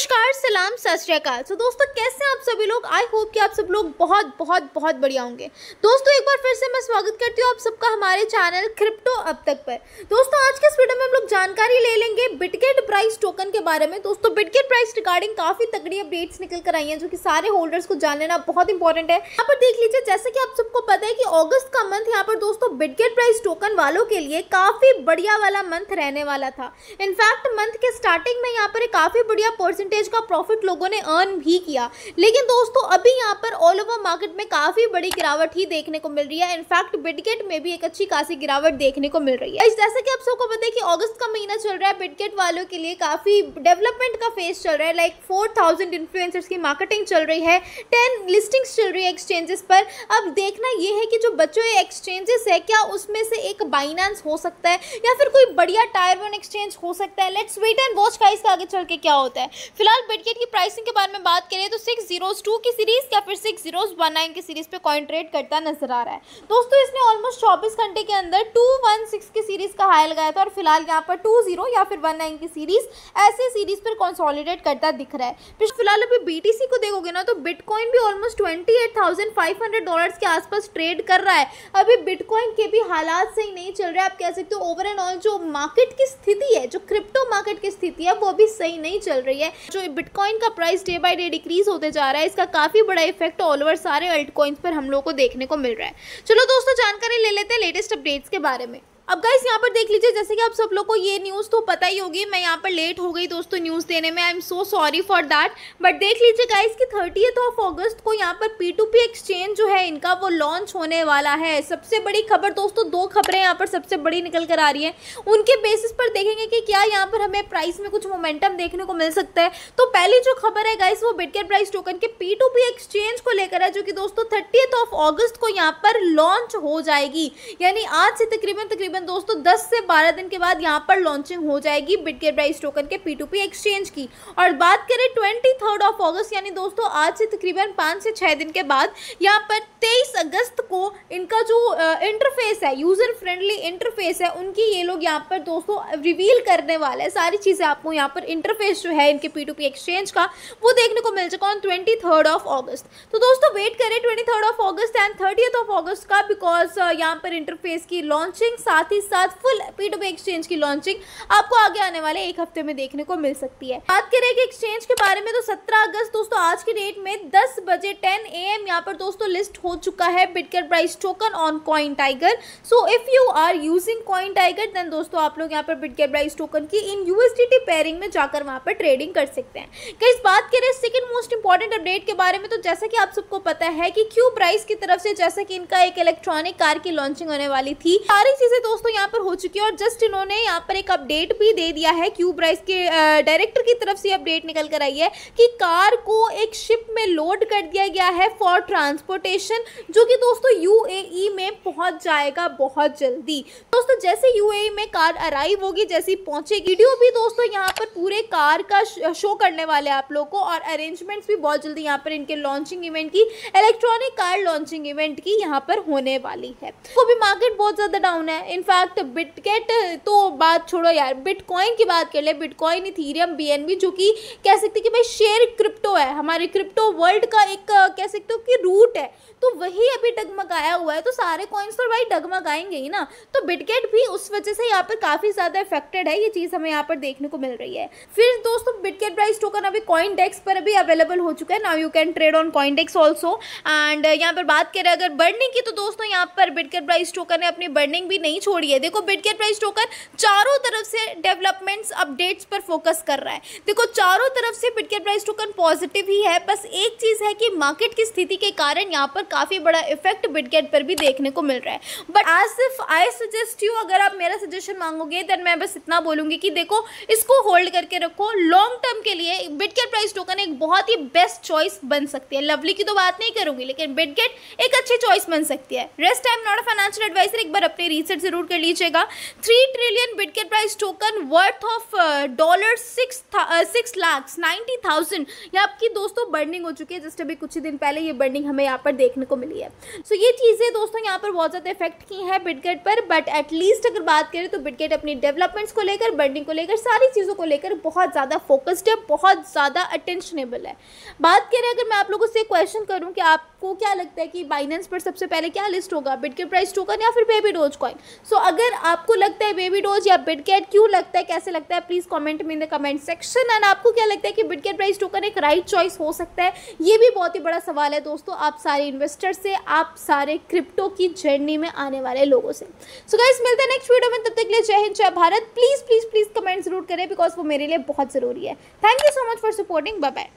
नमस्कार सलाम सत सो तो दोस्तों कैसे हैं आप सभी लोग आई होप कि आप सब लोग बहुत बहुत बहुत बढ़िया होंगे दोस्तों एक बार फिर से मैं स्वागत करती हूँ आप सबका हमारे चैनल क्रिप्टो अब तक पर दोस्तों आज के इस वीडियो में हम लोग जानकारी ले लेंगे बिटकेट प्राइस टोकन के बारे में दोस्तों बिटकेट प्राइस रिगार्डिंग काफ़ी तगड़ी अपडेट्स निकल कर आई हैं जो कि सारे होल्डर्स को जान लेना बहुत इंपॉर्टेंट है यहाँ पर देख लीजिए जैसे कि आप सबको पता है कि अगस्त का मंथ यहाँ पर दोस्तों बिटकेट प्राइस टोकन वालों के लिए काफ़ी बढ़िया वाला मंथ रहने वाला था इनफैक्ट मंथ के स्टार्टिंग में यहाँ पर काफ़ी बढ़िया परसेंट परसेंटेज का प्रॉफिट लोगों ने अर्न भी किया लेकिन दोस्तों अभी यहाँ पर ऑल ओवर मार्केट में काफ़ी बड़ी गिरावट ही देखने को मिल रही है इनफैक्ट बिटगेट में भी एक अच्छी खासी गिरावट देखने को मिल रही है जैसे कि आप सबको पता है कि अगस्त का महीना चल रहा है बिटगेट वालों के लिए काफ़ी डेवलपमेंट का फेज चल रहा है लाइक फोर थाउजेंड इन्फ्लुएंसर्स की मार्केटिंग चल रही है टेन लिस्टिंग्स चल रही है एक्सचेंजेस पर अब देखना यह है कि जो बच्चों एक्सचेंजेस है क्या उसमें से एक बाइनांस हो सकता है या फिर कोई बढ़िया टायर वन एक्सचेंज हो सकता है लेट्स वेट एंड वॉच का आगे चल के क्या होता है फिलहाल बिटगेट की प्राइसिंग के बारे में बात करें तो सिक्स जीरोज टू की सीरीज़ या फिर सिक्स जीरोज वन नाइन की सीरीज़ पे कॉइन ट्रेड करता नजर आ रहा है दोस्तों इसने ऑलमोस्ट चौबीस घंटे के अंदर टू वन सिक्स की सीरीज़ का हाई लगाया था और फिलहाल यहाँ पर टू जीरो या फिर वन नाइन की सीरीज़ ऐसे सीरीज़ पर कॉन्सोलिडेट करता दिख रहा है फिलहाल अभी बी को देखोगे ना तो बिटकॉइन भी ऑलमोस्ट ट्वेंटी डॉलर्स के आसपास ट्रेड कर रहा है अभी बिटकॉइन के भी हालात सही नहीं चल रहे आप कह सकते हो ओवर एंड ऑल जो मार्केट की स्थिति है जो क्रिप्टो मार्केट की स्थिति है वो भी सही नहीं चल रही है जो बिटकॉइन का price day by day decrease होते जा रहा है इसका काफ़ी बड़ा इफेक्ट ऑल ओवर सारे अल्ट पर हम लोग को देखने को मिल रहा है चलो दोस्तों जानकारी ले लेते हैं लेटेस्ट अपडेट्स के बारे में अब गाइस यहाँ पर देख लीजिए जैसे कि आप सब लोग को ये न्यूज़ तो पता ही होगी मैं यहाँ पर लेट हो गई दोस्तों न्यूज़ देने में I am so sorry for that but देख लीजिए गाइस कि थर्टी ऑफ ऑगस्ट को यहाँ पर पी पी एक्सचेंज जो है इनका वो लॉन्च होने वाला है सबसे बड़ी खबर दोस्तों दो खबरें यहाँ पर सबसे बड़ी निकल कर आ रही है उनके बेसिस पर देखेंगे कि क्या यहाँ पर हमें प्राइस में कुछ मोमेंटम देखने को मिल सकता है तो पहली जो खबर है गाइस वो बिटकेट प्राइस टोकन के पी टू पी एक्सचेंज को लेकर है जो कि दोस्तों थर्टी ऑफ ऑगस्ट को यहाँ पर लॉन्च हो जाएगी यानी आज से तकरीबन तकरीबन तकरीबन दोस्तों 10 से 12 दिन के बाद यहाँ पर लॉन्चिंग हो जाएगी बिटके प्राइस टोकन के पी एक्सचेंज की और बात करें ट्वेंटी ऑफ अगस्त यानी दोस्तों आज से तकरीबन पाँच से छः दिन के बाद यहाँ पर तेईस अगस्त को इनका जो इंटरफेस है यूज़र फ्रेंडली इंटरफेस है उनकी ये लोग यहाँ पर दोस्तों रिवील करने वाले हैं सारी चीज़ें आपको यहाँ पर इंटरफेस जो है इनके पी एक्सचेंज का वो देखने को मिल चुका है ट्वेंटी ऑफ ऑगस्ट तो दोस्तों वेट करें twenty of August and thirty of August का बिकॉज यहाँ पर इंटरफेस की लॉन्चिंग साथ साथ ही साथ फुल पी एक्सचेंज की लॉन्चिंग आपको आगे आने वाले एक हफ्ते में देखने को मिल सकती है बात करें कि एक्सचेंज के बारे में तो 17 अगस्त दोस्तों आज की डेट में दस बजे टेन ए एम यहाँ पर दोस्तों लिस्ट हो चुका है Bitget price token on Coin Tiger so if you are using Coin Tiger then दोस्तों आप लोग यहाँ पर बिटकर प्राइस टोकन की इन यूएसडीटी पेयरिंग में जाकर वहाँ पर ट्रेडिंग कर सकते हैं कई बात करें सेकेंड मोस्ट इंपॉर्टेंट अपडेट के बारे में तो जैसा कि आप सबको पता है कि क्यू प्राइस की तरफ से जैसा कि इनका एक इलेक्ट्रॉनिक कार की लॉन्चिंग होने वाली थी सारी चीजें दोस्तों दोस्तों यहाँ पर हो चुकी है और जस्ट इन्होंने यहाँ पर एक अपडेट भी दे दिया है क्यूब राइस के डायरेक्टर की तरफ से अपडेट निकल कर आई है कि कार को एक शिप में लोड कर दिया गया है फॉर ट्रांसपोर्टेशन जो कि दोस्तों यू e में पहुंच जाएगा बहुत जल्दी दोस्तों जैसे यू e में कार अराइव होगी जैसी पहुंचेगी वीडियो भी दोस्तों यहाँ पर पूरे कार का शो करने वाले आप लोग को और अरेंजमेंट्स भी बहुत जल्दी यहाँ पर इनके लॉन्चिंग इवेंट की इलेक्ट्रॉनिक कार लॉन्चिंग इवेंट की यहाँ पर होने वाली है तो भी मार्केट बहुत ज़्यादा डाउन है इनफैक्ट बिटकेट तो बात छोड़ो यार बिटकॉइन की बात कर ले बिटकॉइन इथीरियम बीएनबी जो कि कह सकते कि भाई शेयर क्रिप्टो है हमारे क्रिप्टो वर्ल्ड का एक कह सकते हो कि रूट है तो वही अभी डगमगाया हुआ है तो सारे कॉइन्स तो भाई डगमगाएंगे ही ना तो बिटकेट भी उस वजह से यहाँ पर काफ़ी ज़्यादा इफेक्टेड है ये चीज़ हमें यहाँ पर देखने को मिल रही है फिर दोस्तों बिटकेट प्राइस टोकन अभी कॉइन डेक्स पर अभी अवेलेबल हो चुका है now you can trade on Coin Dex also and यहाँ पर बात करें अगर बर्निंग की तो दोस्तों यहाँ पर बिटकेट प्राइस टोकन ने अपनी बर्निंग भी नहीं छोड़िए देखो बिटगेट प्राइस टोकन चारों तरफ से डेवलपमेंट्स अपडेट्स पर फोकस कर रहा है देखो चारों तरफ से बिटगेट प्राइस टोकन पॉजिटिव ही है बस एक चीज़ है कि मार्केट की स्थिति के कारण यहाँ पर काफ़ी बड़ा इफेक्ट बिटगेट पर भी देखने को मिल रहा है बट आज सिर्फ आई सजेस्ट यू अगर आप मेरा सजेशन मांगोगे देन मैं बस इतना बोलूंगी कि देखो इसको होल्ड करके रखो लॉन्ग टर्म के लिए बिटगेट प्राइस टोकन एक बहुत ही बेस्ट चॉइस बन सकती है लवली की तो बात नहीं करूंगी लेकिन बिटगेट एक अच्छी चॉइस बन सकती है rest time not a financial advisor एक बार अपने रिसर्च जरूर ज़रूर कर लीजिएगा three trillion Bitget price token worth of dollar six six lakh ninety thousand ये आपकी दोस्तों बर्निंग हो चुकी है जस्ट अभी कुछ ही दिन पहले ये बर्निंग हमें यहाँ पर देखने को मिली है सो so, ये चीज़ें दोस्तों यहाँ पर बहुत ज़्यादा इफेक्ट की हैं बिटकेट पर बट एटलीस्ट अगर बात करें तो बिटकेट अपनी डेवलपमेंट्स को लेकर बर्निंग को लेकर सारी चीज़ों को लेकर बहुत ज़्यादा फोकस्ड है बहुत ज़्यादा अटेंशनेबल है बात करें अगर मैं आप लोगों से क्वेश्चन करूँ कि आपको क्या लगता है कि बाइनेंस पर सबसे पहले क्या लिस्ट होगा बिटकेट प्राइस टोकन या फिर baby Doge coin so so, अगर आपको लगता है बेबी डोज या बिटकेट क्यों लगता है कैसे लगता है प्लीज़ कमेंट में in the comment section and आपको क्या लगता है कि बिटकेट प्राइस टोकन एक राइट चॉइस हो सकता है ये भी बहुत ही बड़ा सवाल है दोस्तों आप सारे इन्वेस्टर से आप सारे क्रिप्टो की जर्नी में आने वाले लोगों से सो so, गाइस मिलते हैं नेक्स्ट वीडियो में तब तक के लिए जय हिंद जय Bharat please please please comment जरूर करें बिकॉज वो मेरे लिए बहुत ज़रूरी है thank you so much for supporting bye